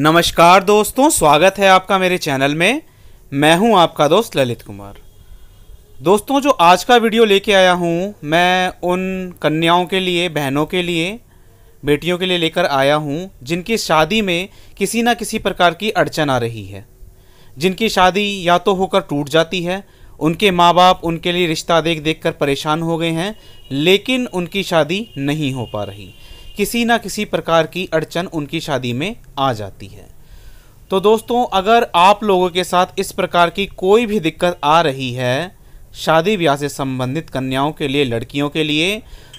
नमस्कार दोस्तों स्वागत है आपका मेरे चैनल में मैं हूं आपका दोस्त ललित कुमार दोस्तों जो आज का वीडियो लेके आया हूं मैं उन कन्याओं के लिए बहनों के लिए बेटियों के लिए लेकर आया हूं जिनकी शादी में किसी ना किसी प्रकार की अड़चन आ रही है जिनकी शादी या तो होकर टूट जाती है उनके माँ बाप उनके लिए रिश्ता देख देख कर परेशान हो गए हैं लेकिन उनकी शादी नहीं हो पा रही किसी ना किसी प्रकार की अड़चन उनकी शादी में आ जाती है तो दोस्तों अगर आप लोगों के साथ इस प्रकार की कोई भी दिक्कत आ रही है शादी ब्याह से संबंधित कन्याओं के लिए लड़कियों के लिए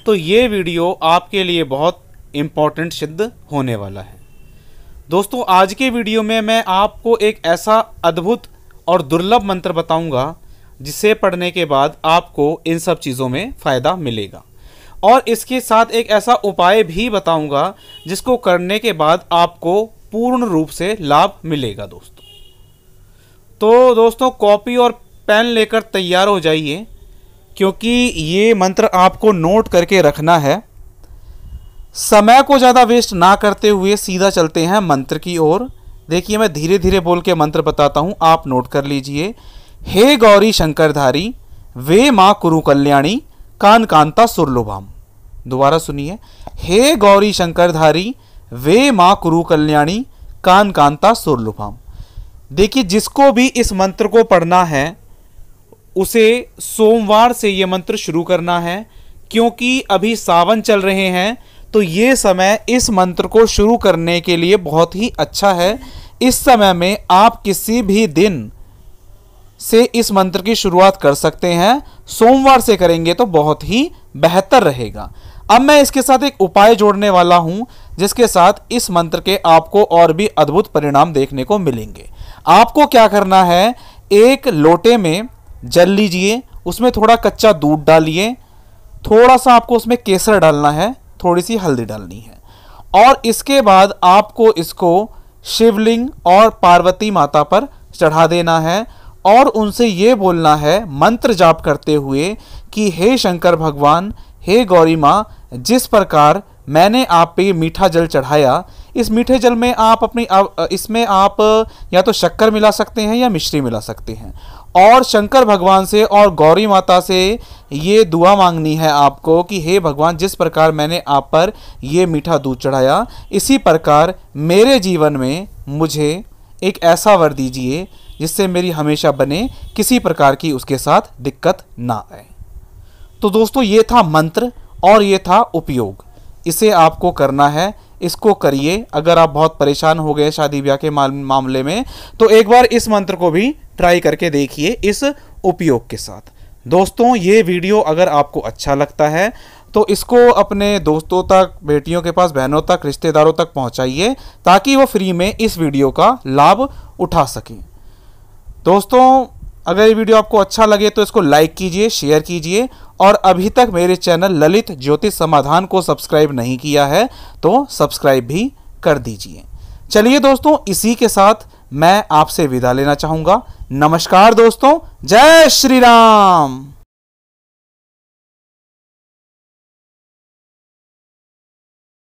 तो ये वीडियो आपके लिए बहुत इम्पॉर्टेंट सिद्ध होने वाला है दोस्तों आज के वीडियो में मैं आपको एक ऐसा अद्भुत और दुर्लभ मंत्र बताऊंगा जिसे पढ़ने के बाद आपको इन सब चीज़ों में फ़ायदा मिलेगा और इसके साथ एक ऐसा उपाय भी बताऊंगा जिसको करने के बाद आपको पूर्ण रूप से लाभ मिलेगा दोस्तों तो दोस्तों कॉपी और पेन लेकर तैयार हो जाइए क्योंकि ये मंत्र आपको नोट करके रखना है समय को ज़्यादा वेस्ट ना करते हुए सीधा चलते हैं मंत्र की ओर देखिए मैं धीरे धीरे बोल के मंत्र बताता हूँ आप नोट कर लीजिए हे गौरी शंकरधारी वे माँ कुरु कल्याणी कान कांता सुरलोभाम दोबारा सुनिए हे गौरी शंकरधारी वे माँ कुरु कल्याणी कान कांता सुरलुभाम देखिए जिसको भी इस मंत्र को पढ़ना है उसे सोमवार से ये मंत्र शुरू करना है क्योंकि अभी सावन चल रहे हैं तो ये समय इस मंत्र को शुरू करने के लिए बहुत ही अच्छा है इस समय में आप किसी भी दिन से इस मंत्र की शुरुआत कर सकते हैं सोमवार से करेंगे तो बहुत ही बेहतर रहेगा अब मैं इसके साथ एक उपाय जोड़ने वाला हूं जिसके साथ इस मंत्र के आपको और भी अद्भुत परिणाम देखने को मिलेंगे आपको क्या करना है एक लोटे में जल लीजिए उसमें थोड़ा कच्चा दूध डालिए थोड़ा सा आपको उसमें केसर डालना है थोड़ी सी हल्दी डालनी है और इसके बाद आपको इसको शिवलिंग और पार्वती माता पर चढ़ा देना है और उनसे ये बोलना है मंत्र जाप करते हुए कि हे शंकर भगवान हे गौरी माँ जिस प्रकार मैंने आप पे ये मीठा जल चढ़ाया इस मीठे जल में आप अपनी इसमें आप या तो शक्कर मिला सकते हैं या मिश्री मिला सकते हैं और शंकर भगवान से और गौरी माता से ये दुआ मांगनी है आपको कि हे भगवान जिस प्रकार मैंने आप पर ये मीठा दूध चढ़ाया इसी प्रकार मेरे जीवन में मुझे एक ऐसा वर दीजिए जिससे मेरी हमेशा बने किसी प्रकार की उसके साथ दिक्कत ना आए तो दोस्तों ये था मंत्र और ये था उपयोग इसे आपको करना है इसको करिए अगर आप बहुत परेशान हो गए शादी ब्याह के मामले में तो एक बार इस मंत्र को भी ट्राई करके देखिए इस उपयोग के साथ दोस्तों ये वीडियो अगर आपको अच्छा लगता है तो इसको अपने दोस्तों तक बेटियों के पास बहनों तक रिश्तेदारों तक पहुंचाइए ताकि वो फ्री में इस वीडियो का लाभ उठा सकें दोस्तों अगर ये वीडियो आपको अच्छा लगे तो इसको लाइक कीजिए शेयर कीजिए और अभी तक मेरे चैनल ललित ज्योतिष समाधान को सब्सक्राइब नहीं किया है तो सब्सक्राइब भी कर दीजिए चलिए दोस्तों इसी के साथ मैं आपसे विदा लेना चाहूँगा नमस्कार दोस्तों जय श्री राम